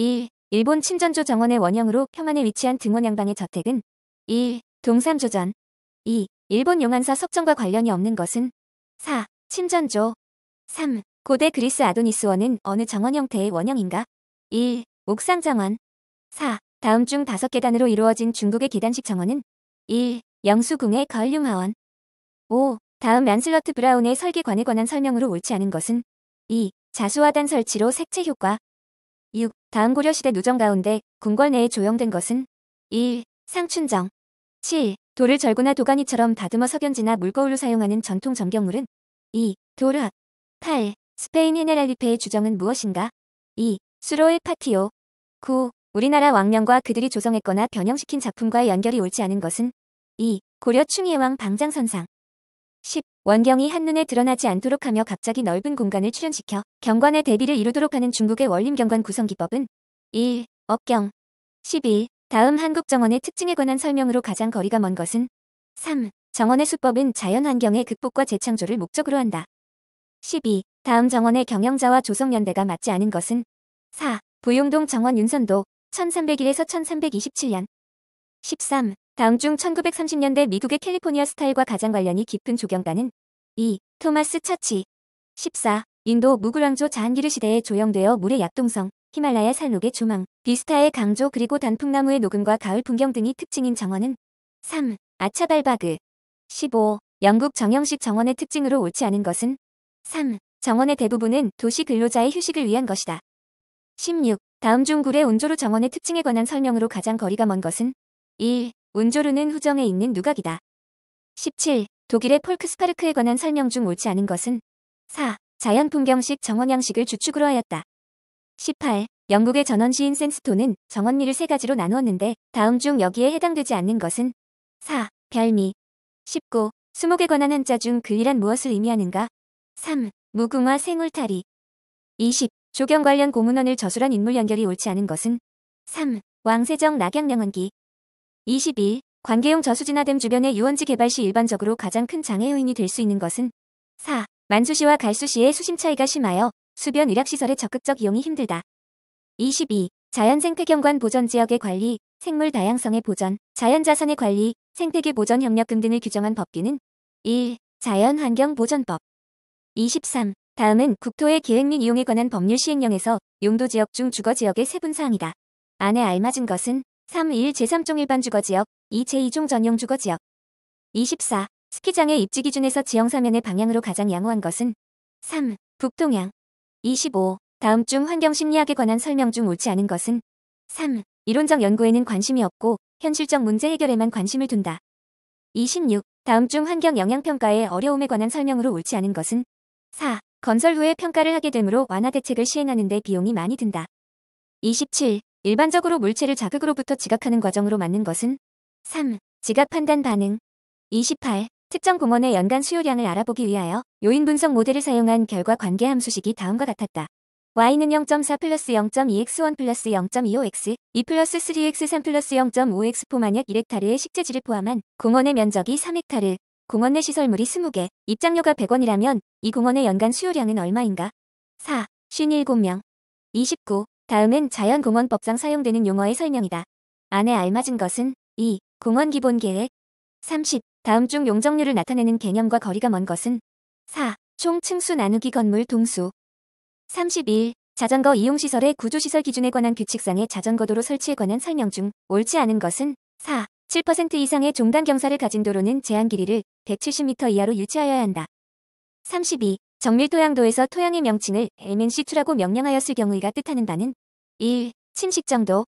1. 일본 침전조 정원의 원형으로 평안에 위치한 등원 양방의 저택은 1. 동삼조전 2. 일본 용안사 석정과 관련이 없는 것은 4. 침전조 3. 고대 그리스 아도니스원은 어느 정원 형태의 원형인가? 1. 옥상 정원 4. 다음 중 다섯 계단으로 이루어진 중국의 계단식 정원은 1. 영수궁의 걸륨하원 5. 다음 란슬러트 브라운의 설계관에 관한 설명으로 옳지 않은 것은 2. 자수화단 설치로 색채 효과 6. 다음 고려시대 누정 가운데 궁궐 내에 조형된 것은 1. 상춘정 7. 돌을 절구나 도가니처럼 다듬어 석연지나 물거울로 사용하는 전통 전경물은 2. 도라 르 8. 스페인 헤네랄리페의 주정은 무엇인가 2. 수로일 파티오 9. 우리나라 왕명과 그들이 조성했거나 변형시킨 작품과의 연결이 옳지 않은 것은 2. 고려 충의왕 방장선상 10. 원경이 한눈에 드러나지 않도록 하며 갑자기 넓은 공간을 출현시켜 경관의 대비를 이루도록 하는 중국의 원림 경관 구성 기법은 1. 업경 12. 다음 한국 정원의 특징에 관한 설명으로 가장 거리가 먼 것은 3. 정원의 수법은 자연 환경의 극복과 재창조를 목적으로 한다. 12. 다음 정원의 경영자와 조성연대가 맞지 않은 것은 4. 부용동 정원 윤선도 1301에서 1327년 13. 다음 중 1930년대 미국의 캘리포니아 스타일과 가장 관련이 깊은 조경가는 2. 토마스 차치 14. 인도 무굴왕조 자한기르 시대에 조형되어 물의 약동성, 히말라야 산록의 조망, 비스타의 강조 그리고 단풍나무의 녹음과 가을 풍경 등이 특징인 정원은 3. 아차발바그 15. 영국 정형식 정원의 특징으로 옳지 않은 것은 3. 정원의 대부분은 도시 근로자의 휴식을 위한 것이다. 16. 다음 중 굴의 온조로 정원의 특징에 관한 설명으로 가장 거리가 먼 것은 1. 문조르는 후정에 있는 누각이다. 17. 독일의 폴크스파르크에 관한 설명 중 옳지 않은 것은 4. 자연풍경식 정원양식을 주축으로 하였다. 18. 영국의 전원시인 센스톤은 정원미를 세 가지로 나누었는데 다음 중 여기에 해당되지 않는 것은 4. 별미 19. 수목에 관한 한자 중 그이란 무엇을 의미하는가 3. 무궁화 생울타리 20. 조경 관련 고문원을 저술한 인물 연결이 옳지 않은 것은 3. 왕세정 낙양명원기 22. 관계용 저수지나댐 주변의 유원지 개발 시 일반적으로 가장 큰 장애 요인이 될 수 있는 것은 4. 만수시와 갈수시의 수심 차이가 심하여 수변 일락시설의 적극적 이용이 힘들다. 22. 자연생태경관 보전지역의 관리, 생물 다양성의 보전, 자연자산의 관리, 생태계 보전 협력 금 등을 규정한 법규는 1. 자연환경보전법 23. 다음은 국토의 계획 및 이용에 관한 법률 시행령에서 용도지역 중 주거지역의 세분사항이다. 안에 알맞은 것은 3. 1. 제3종 일반 주거지역 2. 제2종 전용 주거지역 24. 스키장의 입지 기준에서 지형 사면의 방향으로 가장 양호한 것은 3. 북동향 25. 다음 중 환경 심리학에 관한 설명 중 옳지 않은 것은 3. 이론적 연구에는 관심이 없고 현실적 문제 해결에만 관심을 둔다. 26. 다음 중 환경 영향평가의 어려움에 관한 설명으로 옳지 않은 것은 4. 건설 후에 평가를 하게 되므로 완화 대책을 시행하는 데 비용이 많이 든다. 27. 일반적으로 물체를 자극으로부터 지각하는 과정으로 맞는 것은 3. 지각 판단 반응 28. 특정 공원의 연간 수요량을 알아보기 위하여 요인 분석 모델을 사용한 결과 관계 함수식이 다음과 같았다. y는 0.4 플러스 0.2x1 플러스 0.25x, 2 플러스 3x3 플러스 0.5x4 만약 1헥타르의 식재지를 포함한 공원의 면적이 3헥타르, 공원 내 시설물이 20개, 입장료가 100원이라면 이 공원의 연간 수요량은 얼마인가? 4. 57명 29. 다음은 자연공원법상 사용되는 용어의 설명이다. 안에 알맞은 것은 2. 공원 기본 계획 30. 다음 중 용적률을 나타내는 개념과 거리가 먼 것은 4. 총 층수 나누기 건물 동수 31. 자전거 이용시설의 구조시설 기준에 관한 규칙상의 자전거도로 설치에 관한 설명 중 옳지 않은 것은 4. 7% 이상의 종단 경사를 가진 도로는 제한 길이를 170m 이하로 유지하여야 한다. 32. 정밀토양도에서 토양의 명칭을 MNC2라고 명령하였을 경우가 뜻하는 바는 1. 침식정도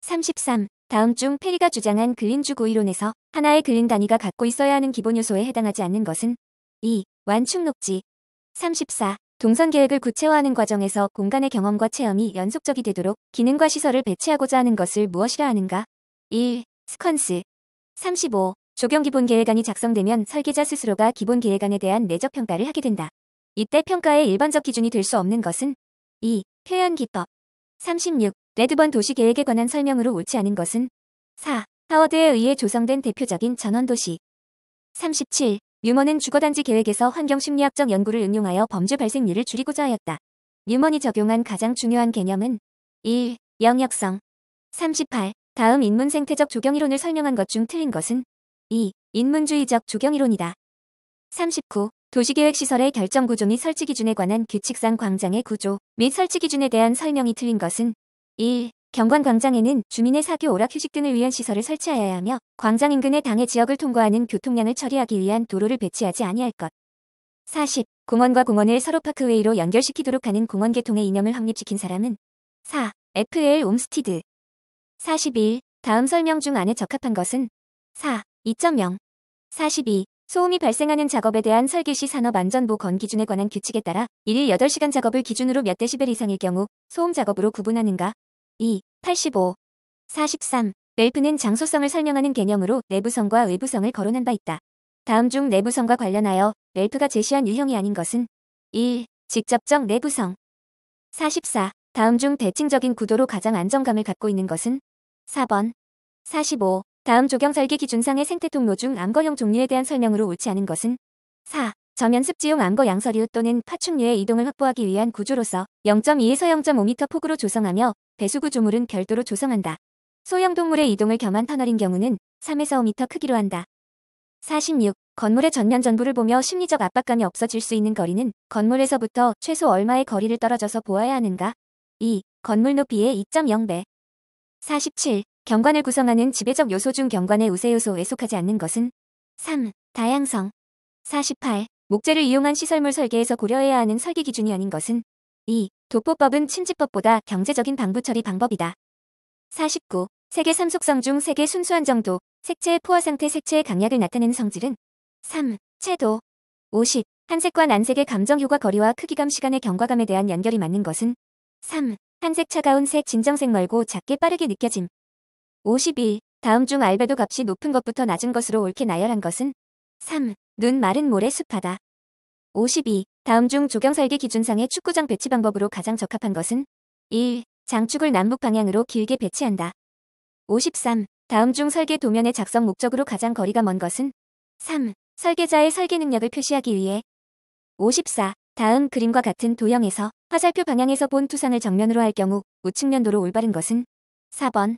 33. 다음 중 페리가 주장한 글린주 고이론에서 하나의 글린 단위가 갖고 있어야 하는 기본 요소에 해당하지 않는 것은 2. 완충 녹지 34. 동선 계획을 구체화하는 과정에서 공간의 경험과 체험이 연속적이 되도록 기능과 시설을 배치하고자 하는 것을 무엇이라 하는가? 1. 스퀀스 35. 조경 기본 계획안이 작성되면 설계자 스스로가 기본 계획안에 대한 내적 평가를 하게 된다. 이때 평가의 일반적 기준이 될 수 없는 것은 2. 표현 기법 36. 레드번 도시계획에 관한 설명으로 옳지 않은 것은 4. 하워드에 의해 조성된 대표적인 전원도시 37. 뉴먼은 주거단지 계획에서 환경심리학적 연구를 응용하여 범죄 발생률을 줄이고자 하였다. 뉴먼이 적용한 가장 중요한 개념은 1. 영역성 38. 다음 인문 생태적 조경이론을 설명한 것 중 틀린 것은 2. 인문주의적 조경이론이다. 39. 도시계획시설의 결정 구조 및 설치 기준에 관한 규칙상 광장의 구조 및 설치 기준에 대한 설명이 틀린 것은 1. 경관광장에는 주민의 사교 오락 휴식 등을 위한 시설을 설치하여야 하며 광장 인근의 당해 지역을 통과하는 교통량을 처리하기 위한 도로를 배치하지 아니할 것. 40. 공원과 공원을 서로 파크웨이로 연결시키도록 하는 공원 개통의 이념을 확립시킨 사람은 4. F.L. 옴스티드 41. 다음 설명 중 안에 적합한 것은 4. 2.0 42. 소음이 발생하는 작업에 대한 설계시 산업안전보건 기준에 관한 규칙에 따라 1일 8시간 작업을 기준으로 몇 데시벨 이상일 경우 소음 작업으로 구분하는가? 2. 85. 43. 렐프는 장소성을 설명하는 개념으로 내부성과 외부성을 거론한 바 있다. 다음 중 내부성과 관련하여 렐프가 제시한 유형이 아닌 것은 1. 직접적 내부성 44. 다음 중 대칭적인 구도로 가장 안정감을 갖고 있는 것은 4번 45. 다음 조경설계 기준상의 생태통로 중 암거형 종류에 대한 설명으로 옳지 않은 것은 4. 저면 습지용 암거 양서류 또는 파충류의 이동을 확보하기 위한 구조로서 0.2에서 0.5m 폭으로 조성하며 배수구조물은 별도로 조성한다. 소형 동물의 이동을 겸한 터널인 경우는 3에서 5m 크기로 한다. 46. 건물의 전면 전부를 보며 심리적 압박감이 없어질 수 있는 거리는 건물에서부터 최소 얼마의 거리를 떨어져서 보아야 하는가? 2. 건물 높이의 2.0배. 47. 경관을 구성하는 지배적 요소 중 경관의 우세 요소에 속하지 않는 것은 3. 다양성 48. 목재를 이용한 시설물 설계에서 고려해야 하는 설계 기준이 아닌 것은 2. 도보법은 침지법보다 경제적인 방부 처리 방법이다. 49. 세계 삼속성 중 세계 순수한 정도, 색채의 포화 상태 색채의 강약을 나타내는 성질은 3. 채도 50. 한색과 난색의 감정 효과 거리와 크기감 시간의 경과감에 대한 연결이 맞는 것은 3. 한색 차가운 색 진정색 말고 작게 빠르게 느껴짐 52. 다음 중 알베도 값이 높은 것부터 낮은 것으로 옳게 나열한 것은? 3. 눈 마른 모래 숲하다. 52. 다음 중 조경설계 기준상의 축구장 배치 방법으로 가장 적합한 것은? 1. 장축을 남북 방향으로 길게 배치한다. 53. 다음 중 설계 도면의 작성 목적으로 가장 거리가 먼 것은? 3. 설계자의 설계 능력을 표시하기 위해 54. 다음 그림과 같은 도형에서 화살표 방향에서 본 투상을 정면으로 할 경우 우측면도로 올바른 것은 4번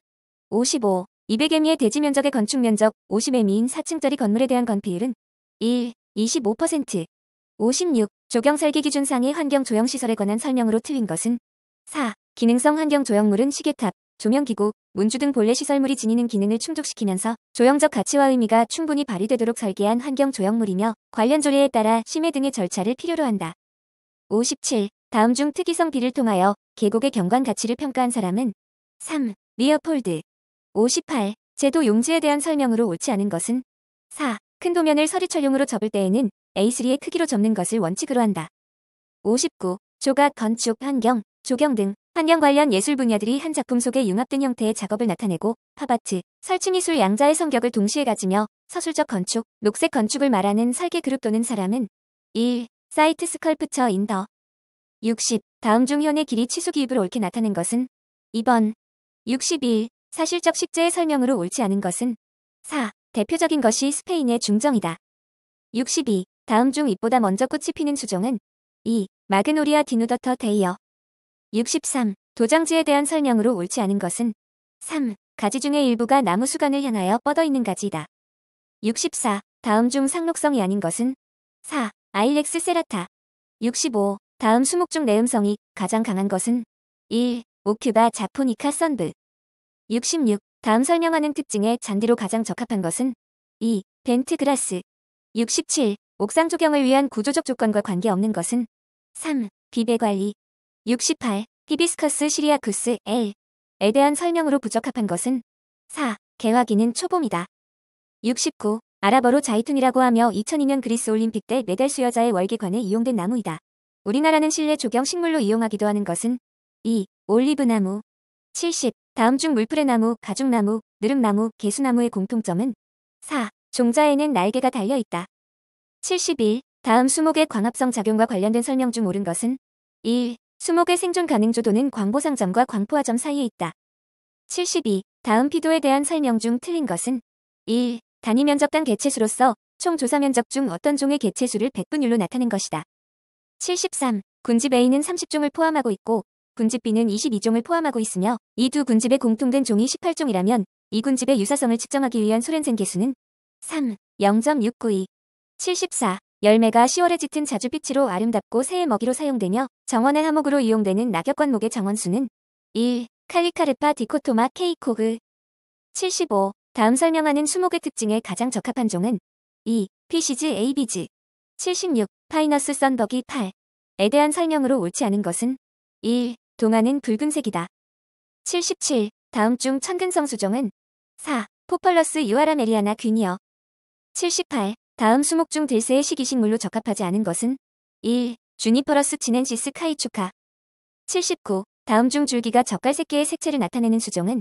55. 200M의 대지 면적의 건축 면적 50M인 4층짜리 건물에 대한 건비율은 1. 25%. 56. 조경 설계 기준상의 환경 조형 시설에 관한 설명으로 틀린 것은 4. 기능성 환경 조형물은 시계탑, 조명기구, 문주 등 본래 시설물이 지니는 기능을 충족시키면서 조형적 가치와 의미가 충분히 발휘되도록 설계한 환경 조형물이며 관련 조례에 따라 심해 등의 절차를 필요로 한다. 57. 다음 중 특이성 비를 통하여 계곡의 경관 가치를 평가한 사람은 3. 리어폴드 58. 제도 용지에 대한 설명으로 옳지 않은 것은 4. 큰 도면을 서리철용으로 접을 때에는 A3의 크기로 접는 것을 원칙으로 한다. 59. 조각, 건축, 환경, 조경 등 환경 관련 예술 분야들이 한 작품 속에 융합된 형태의 작업을 나타내고 팝아트, 설치미술 양자의 성격을 동시에 가지며 서술적 건축, 녹색 건축을 말하는 설계 그룹 또는 사람은 1. 사이트 스컬프처 인더 60. 다음 중 현의 길이 치수 기입을 옳게 나타낸 것은 2번 61. 사실적 식재의 설명으로 옳지 않은 것은 4. 대표적인 것이 스페인의 중정이다. 62. 다음 중 잎보다 먼저 꽃이 피는 수종은 2. 마그노리아 디누더터 데이어 63. 도장지에 대한 설명으로 옳지 않은 것은 3. 가지 중의 일부가 나무 수간을 향하여 뻗어있는 가지이다. 64. 다음 중 상록성이 아닌 것은 4. 아일렉스 세라타 65. 다음 수목 중 내음성이 가장 강한 것은 1. 오큐바 자포니카 선블 66. 다음 설명하는 특징에 잔디로 가장 적합한 것은 2. 벤트 그라스 67. 옥상 조경을 위한 구조적 조건과 관계없는 것은 3. 비배 관리 68. 히비스커스 시리아쿠스 L 에 대한 설명으로 부적합한 것은 4. 개화기는 초봄이다. 69. 아랍어로 자이툰이라고 하며 2002년 그리스 올림픽 때 메달 수여자의 월계관에 이용된 나무이다. 우리나라는 실내 조경 식물로 이용하기도 하는 것은 2. 올리브나무 70. 다음 중 물풀의나무, 가죽나무, 느릅나무, 개수나무의 공통점은 4. 종자에는 날개가 달려있다. 71. 다음 수목의 광합성 작용과 관련된 설명 중 옳은 것은 1. 수목의 생존 가능 조도는 광보상점과 광포화점 사이에 있다. 72. 다음 피도에 대한 설명 중 틀린 것은 1. 단위 면적당 개체수로서 총 조사 면적 중 어떤 종의 개체수를 100분율로 나타낸 것이다. 73. 군집A는 30종을 포함하고 있고 군집비는 22종을 포함하고 있으며 이 두 군집의 공통된 종이 18종이라면 이 군집의 유사성을 측정하기 위한 소렌센 개수는 3, 0.692, 74, 열매가 10월에 짙은 자주빛으로 아름답고 새의 먹이로 사용되며 정원의 하목으로 이용되는 낙엽관목의 정원수는 1, 칼리카르파 디코토마 케이코그 75. 다음 설명하는 수목의 특징에 가장 적합한 종은 2. PCG ABG 76. 파이너스 썬버기 8에 대한 설명으로 옳지 않은 것은 1. 동안은 붉은색이다. 77. 다음 중 천근성 수종은 4. 포펄러스 유아라 메리아나 균이어 78. 다음 수목 중 들새의 식이식물로 적합하지 않은 것은 1. 주니퍼러스 지넨시스 카이초카 79. 다음 중 줄기가 젓갈색계의 색채를 나타내는 수종은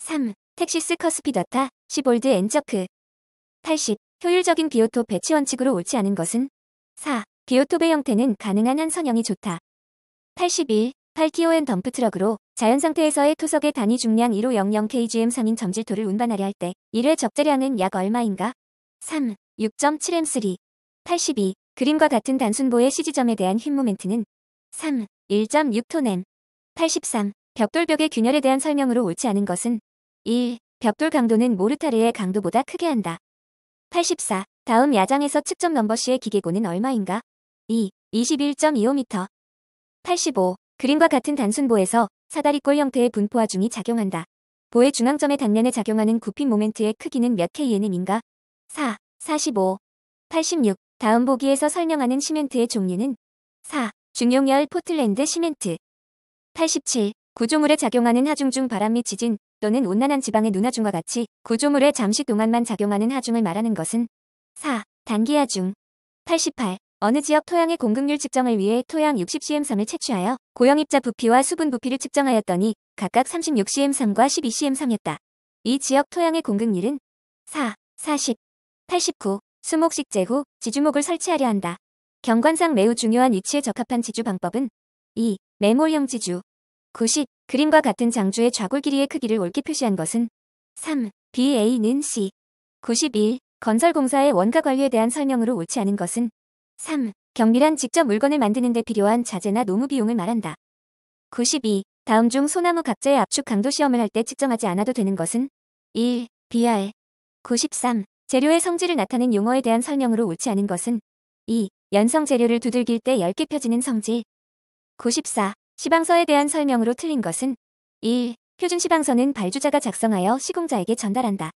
3. 텍시스 커스피더타, 시볼드 엔저크 80. 효율적인 비오톱 배치 원칙으로 옳지 않은 것은 4. 비오톱의 형태는 가능한 한 선형이 좋다. 81. 8kg 덤프트럭으로 자연상태에서의 토석의 단위 중량 1500kgm 상인 점질토를 운반하려 할때 이를 적재량은 약 얼마인가? 3. 6.7M3 82. 그림과 같은 단순보의 시지점에 대한 힘 모멘트는 3. 1.6톤M 83. 벽돌벽의 균열에 대한 설명으로 옳지 않은 것은 1. 벽돌 강도는 모르타르의 강도보다 크게 한다. 84. 다음 야장에서 측정 넘버시의 기계고는 얼마인가? 2. 21.25m 85. 그림과 같은 단순 보에서 사다리꼴 형태의 분포화 중이 작용한다. 보의 중앙점의 단면에 작용하는 굽힌 모멘트의 크기는 몇 KNM인가? 4, 45, 86. 다음 보기에서 설명하는 시멘트의 종류는 4. 중용열 포틀랜드 시멘트 87. 구조물에 작용하는 하중중 바람 및 지진 또는 온난한 지방의 눈하중과 같이 구조물에 잠시 동안만 작용하는 하중을 말하는 것은 4. 단기하중 88. 어느 지역 토양의 공급률 측정을 위해 토양 6 0 c m 3을 채취하여 고형입자 부피와 수분 부피를 측정하였더니 각각 3 6 c m 3과1 2 c m 3이다이 지역 토양의 공급률은 4, 40, 89, 수목식 재후 지주목을 설치하려 한다. 경관상 매우 중요한 위치에 적합한 지주 방법은 2. 매몰형 지주 90. 그림과 같은 장주의 좌골 길이의 크기를 옳게 표시한 것은 3. BA는 C 91. 건설공사의 원가 관리에 대한 설명으로 옳지 않은 것은 3. 경비란 직접 물건을 만드는 데 필요한 자재나 노무 비용을 말한다. 92. 다음 중 소나무 각자의 압축 강도 시험을 할 때 측정하지 않아도 되는 것은 1. BR 93. 재료의 성질을 나타낸 용어에 대한 설명으로 옳지 않은 것은 2. 연성 재료를 두들길 때 얇게 펴지는 성질 94. 시방서에 대한 설명으로 틀린 것은 1. 표준 시방서는 발주자가 작성하여 시공자에게 전달한다.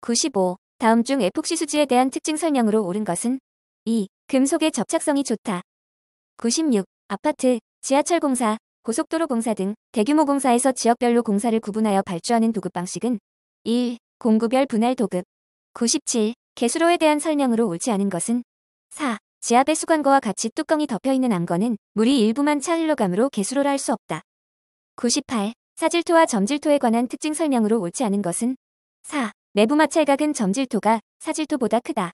95. 다음 중 에폭시 수지에 대한 특징 설명으로 옳은 것은 2. 금속의 접착성이 좋다. 96. 아파트, 지하철 공사, 고속도로 공사 등 대규모 공사에서 지역별로 공사를 구분하여 발주하는 도급 방식은 1. 공구별 분할 도급 97. 개수로에 대한 설명으로 옳지 않은 것은 4. 지압의 수관과 같이 뚜껑이 덮여있는 안건은 물이 일부만 차 흘러감으로 개수로라 할 수 없다. 98. 사질토와 점질토에 관한 특징 설명으로 옳지 않은 것은 4. 내부 마찰각은 점질토가 사질토보다 크다.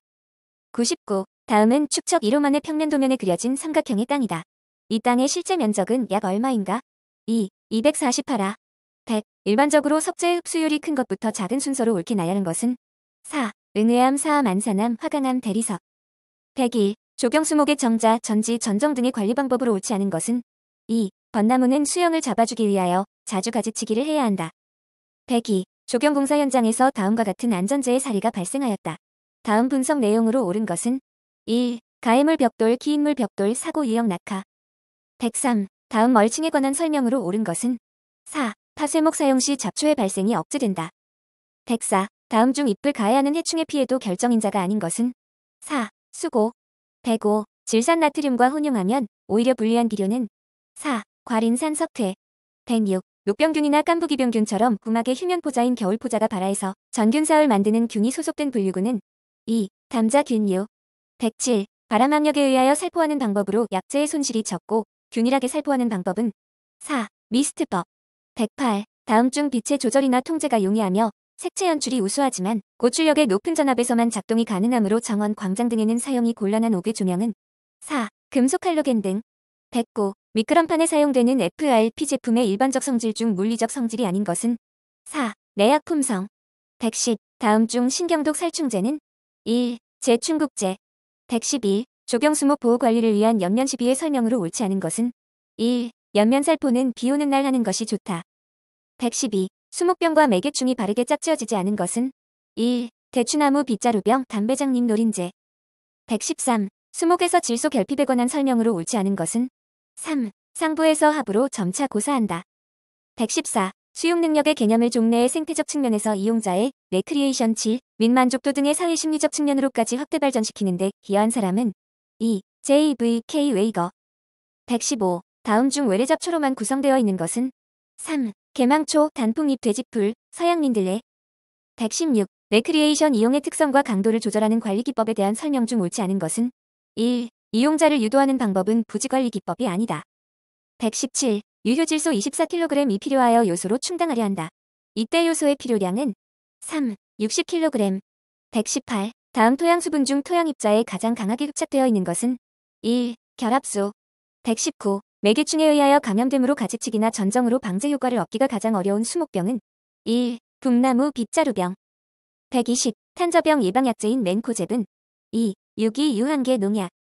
99. 다음은 축척 1호만의 평면 도면에 그려진 삼각형의 땅이다. 이 땅의 실제 면적은 약 얼마인가? 2. 248아. 100. 일반적으로 석재의 흡수율이 큰 것부터 작은 순서로 옳게 나열한 것은 4. 은의암, 사암, 안산암, 화강암, 대리석. 101. 조경수목의 정자, 전지, 전정 등의 관리 방법으로 옳지 않은 것은 2. 벚나무는 수영을 잡아주기 위하여 자주 가지치기를 해야 한다. 102. 조경공사 현장에서 다음과 같은 안전재의 사례가 발생하였다. 다음 분석 내용으로 옳은 것은 1. 가해물 벽돌 기인물 벽돌 사고 유형 낙하 103. 다음 멀칭에 관한 설명으로 옳은 것은 4. 파쇄목 사용 시 잡초의 발생이 억제된다. 104. 다음 중 잎을 가해하는 해충의 피해도 결정인자가 아닌 것은 4. 수고 105. 질산 나트륨과 혼용하면 오히려 불리한 비료는 4. 과린산 석회 106. 녹병균이나 깐부기병균처럼 구막의 휴면포자인 겨울포자가 발아에서 전균사을 만드는 균이 소속된 분류군은 2. 담자균류 107. 바람압력에 의하여 살포하는 방법으로 약재의 손실이 적고 균일하게 살포하는 방법은 4. 미스트법 108. 다음 중 빛의 조절이나 통제가 용이하며 색채 연출이 우수하지만 고출력의 높은 전압에서만 작동이 가능하므로 정원 광장 등에는 사용이 곤란한 옥외 조명은 4. 금속 할로겐 등 109. 미끄럼판에 사용되는 FRP 제품의 일반적 성질 중 물리적 성질이 아닌 것은 4. 내약품성 110. 다음 중 신경독 살충제는 1. 재충국제 112. 조경수목 보호관리를 위한 연면 시비의 설명으로 옳지 않은 것은 1. 연면 살포는 비 오는 날 하는 것이 좋다. 112. 수목병과 매개충이 바르게 짝지어지지 않은 것은 1. 대추나무 빗자루병 담배장님 노린재 113. 수목에서 질소 결핍에 관한 설명으로 옳지 않은 것은 3. 상부에서 하부로 점차 고사한다. 114. 수용 능력의 개념을 종래의 생태적 측면에서 이용자의 레크리에이션 7, 민 만족도 등의 사회 심리적 측면으로까지 확대 발전시키는데 기여한 사람은 이 JVK 웨이거 115. 다음 중 외래잡초로만 구성되어 있는 것은 3. 개망초, 단풍잎, 돼지풀, 서양민들레 116. 레크리에이션 이용의 특성과 강도를 조절하는 관리기법에 대한 설명 중 옳지 않은 것은 1. 이용자를 유도하는 방법은 부지관리기법이 아니다. 117. 유효질소 24kg이 필요하여 요소로 충당하려 한다. 이때 요소의 필요량은 3, 60kg, 118. 다음 토양 수분 중 토양 입자에 가장 강하게 흡착되어 있는 것은 1. 결합소 119. 매개충에 의하여 감염됨으로 가지치기나 전정으로 방제 효과를 얻기가 가장 어려운 수목병은 1. 붐나무 빗자루병 120. 탄저병 예방약제인 맨코젭은 2. 유기 유한계 농약